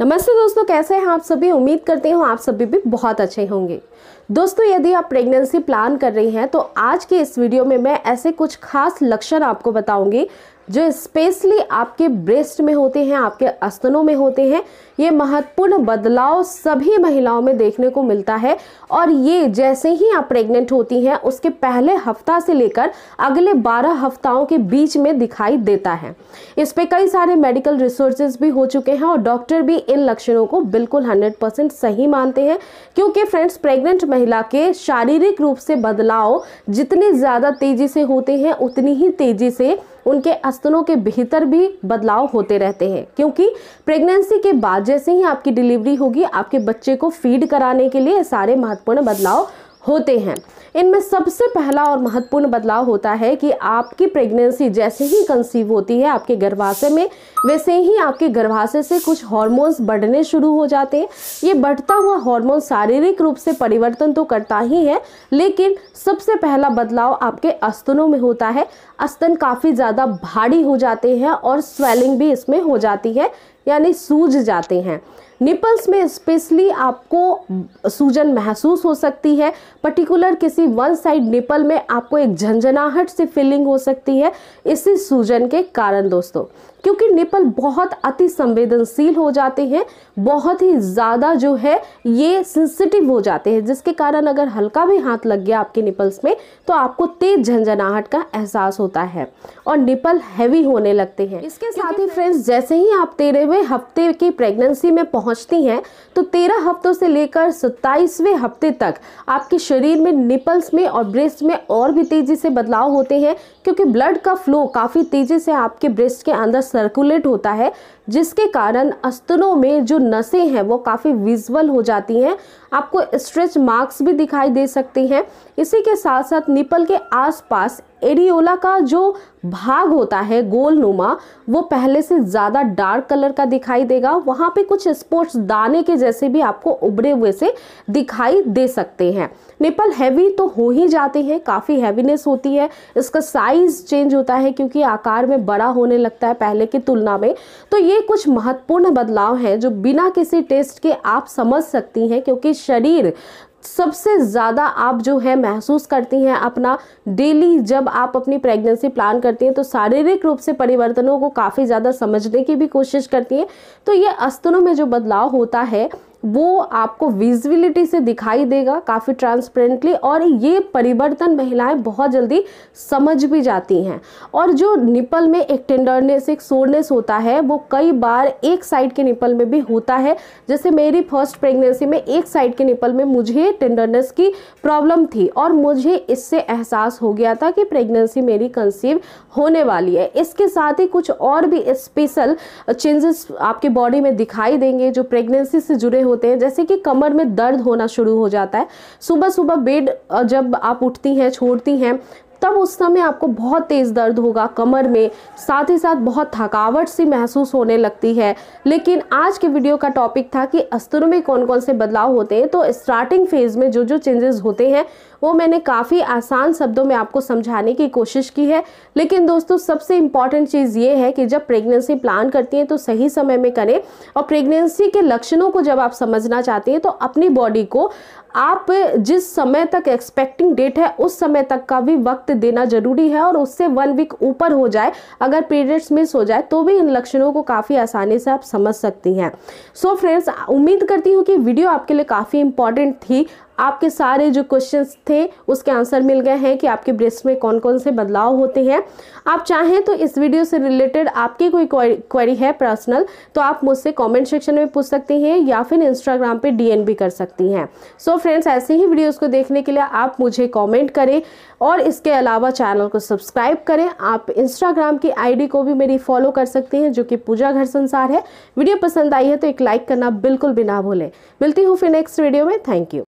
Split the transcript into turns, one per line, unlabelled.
नमस्ते दोस्तों कैसे हैं आप सभी उम्मीद करती हूँ आप सभी भी बहुत अच्छे होंगे दोस्तों यदि आप प्रेगनेंसी प्लान कर रही हैं तो आज के इस वीडियो में मैं ऐसे कुछ खास लक्षण आपको बताऊंगी जो स्पेशली आपके ब्रेस्ट में होते हैं आपके अस्तनों में होते हैं ये महत्वपूर्ण बदलाव सभी महिलाओं में देखने को मिलता है और ये जैसे ही आप प्रेग्नेंट होती हैं उसके पहले हफ्ता से लेकर अगले 12 हफ्ताओं के बीच में दिखाई देता है इस पर कई सारे मेडिकल रिसोर्सेज भी हो चुके हैं और डॉक्टर भी इन लक्षणों को बिल्कुल हंड्रेड सही मानते हैं क्योंकि फ्रेंड्स प्रेग्नेंट महिला महिला के शारीरिक रूप से बदलाव जितने ज़्यादा तेज़ी से होते हैं उतनी ही तेज़ी से उनके स्तनों के भीतर भी बदलाव होते रहते हैं क्योंकि प्रेगनेंसी के बाद जैसे ही आपकी डिलीवरी होगी आपके बच्चे को फीड कराने के लिए सारे महत्वपूर्ण बदलाव होते हैं इनमें सबसे पहला और महत्वपूर्ण बदलाव होता है कि आपकी प्रेगनेंसी जैसे ही कंसीव होती है आपके गर्भाशय में वैसे ही आपके गर्भाशय से कुछ हार्मोन्स बढ़ने शुरू हो जाते हैं ये बढ़ता हुआ हार्मोन शारीरिक रूप से परिवर्तन तो करता ही है लेकिन सबसे पहला बदलाव आपके अस्तनों में होता है अस्तन काफ़ी ज़्यादा भारी हो जाते हैं और स्वेलिंग भी इसमें हो जाती है यानी सूज जाते हैं निपल्स में स्पेशली आपको सूजन महसूस हो सकती है पर्टिकुलर किसी वन साइड निपल में आपको एक झंझनाहट से फीलिंग हो सकती है इसी सूजन के कारण दोस्तों क्योंकि निपल बहुत अति संवेदनशील हो जाते हैं बहुत ही ज़्यादा जो है ये सेंसिटिव हो जाते हैं जिसके कारण अगर हल्का भी हाथ लग गया आपके निपल्स में तो आपको तेज झंझनाहट का एहसास होता है और निपल हैवी होने लगते हैं इसके साथ ही फ्रेंड्स जैसे ही आप तेरहवें हफ्ते की प्रेगनेंसी में पहुंच पहुंचती हैं तो तेरह हफ्तों से लेकर सत्ताईसवें हफ्ते तक आपके शरीर में निपल्स में और ब्रेस्ट में और भी तेज़ी से बदलाव होते हैं क्योंकि ब्लड का फ्लो काफ़ी तेज़ी से आपके ब्रेस्ट के अंदर सर्कुलेट होता है जिसके कारण अस्तनों में जो नसें हैं वो काफ़ी विजुअल हो जाती हैं आपको स्ट्रेच मार्क्स भी दिखाई दे सकते हैं इसी के साथ साथ निपल के आसपास एरियोला का जो भाग होता है गोल नुमा वो पहले से ज़्यादा डार्क कलर का दिखाई देगा वहाँ पे कुछ स्पोर्ट्स दाने के जैसे भी आपको उभरे हुए से दिखाई दे सकते हैं निपल हैवी तो हो ही जाते हैं काफ़ी हैवीनेस होती है इसका साइज चेंज होता है क्योंकि आकार में बड़ा होने लगता है पहले की तुलना में तो ये कुछ महत्वपूर्ण बदलाव हैं जो बिना किसी टेस्ट के आप समझ सकती हैं क्योंकि शरीर सबसे ज़्यादा आप जो है महसूस करती हैं अपना डेली जब आप अपनी प्रेगनेंसी प्लान करती हैं तो शारीरिक रूप से परिवर्तनों को काफ़ी ज़्यादा समझने की भी कोशिश करती हैं तो ये अस्तनों में जो बदलाव होता है वो आपको विजिबिलिटी से दिखाई देगा काफ़ी ट्रांसपेरेंटली और ये परिवर्तन महिलाएं बहुत जल्दी समझ भी जाती हैं और जो निपल में एक टेंडरनेस एक सोरनेस होता है वो कई बार एक साइड के निपल में भी होता है जैसे मेरी फर्स्ट प्रेगनेंसी में एक साइड के निपल में मुझे टेंडरनेस की प्रॉब्लम थी और मुझे इससे एहसास हो गया था कि प्रेगनेंसी मेरी कंसीव होने वाली है इसके साथ ही कुछ और भी स्पेशल चेंजेस आपके बॉडी में दिखाई देंगे जो प्रेगनेंसी से जुड़े हुए होते हैं जैसे कि कमर में दर्द होना शुरू हो जाता है सुबह सुबह बेड जब आप उठती हैं छोड़ती हैं तब उस समय आपको बहुत तेज़ दर्द होगा कमर में साथ ही साथ बहुत थकावट सी महसूस होने लगती है लेकिन आज के वीडियो का टॉपिक था कि अस्तरों में कौन कौन से बदलाव होते हैं तो स्टार्टिंग फेज़ में जो जो चेंजेस होते हैं वो मैंने काफ़ी आसान शब्दों में आपको समझाने की कोशिश की है लेकिन दोस्तों सबसे इम्पॉर्टेंट चीज़ ये है कि जब प्रेगनेंसी प्लान करती हैं तो सही समय में करें और प्रेगनेंसी के लक्षणों को जब आप समझना चाहती हैं तो अपनी बॉडी को आप जिस समय तक एक्सपेक्टिंग डेट है उस समय तक का भी वक्त देना जरूरी है और उससे वन वीक ऊपर हो जाए अगर पीरियड्स मिस हो जाए तो भी इन लक्षणों को काफ़ी आसानी से आप समझ सकती हैं सो so फ्रेंड्स उम्मीद करती हूँ कि वीडियो आपके लिए काफ़ी इंपॉर्टेंट थी आपके सारे जो क्वेश्चंस थे उसके आंसर मिल गए हैं कि आपके ब्रेस्ट में कौन कौन से बदलाव होते हैं आप चाहें तो इस वीडियो से रिलेटेड आपकी कोई क्वेरी है पर्सनल तो आप मुझसे कमेंट सेक्शन में पूछ सकती हैं या फिर इंस्टाग्राम पे डीएन भी कर सकती हैं सो फ्रेंड्स ऐसे ही वीडियोस को देखने के लिए आप मुझे कॉमेंट करें और इसके अलावा चैनल को सब्सक्राइब करें आप इंस्टाग्राम की आईडी को भी मेरी फॉलो कर सकते हैं जो कि पूजा घर संसार है वीडियो पसंद आई है तो एक लाइक करना बिल्कुल भी ना भूलें मिलती हूँ फिर नेक्स्ट वीडियो में थैंक यू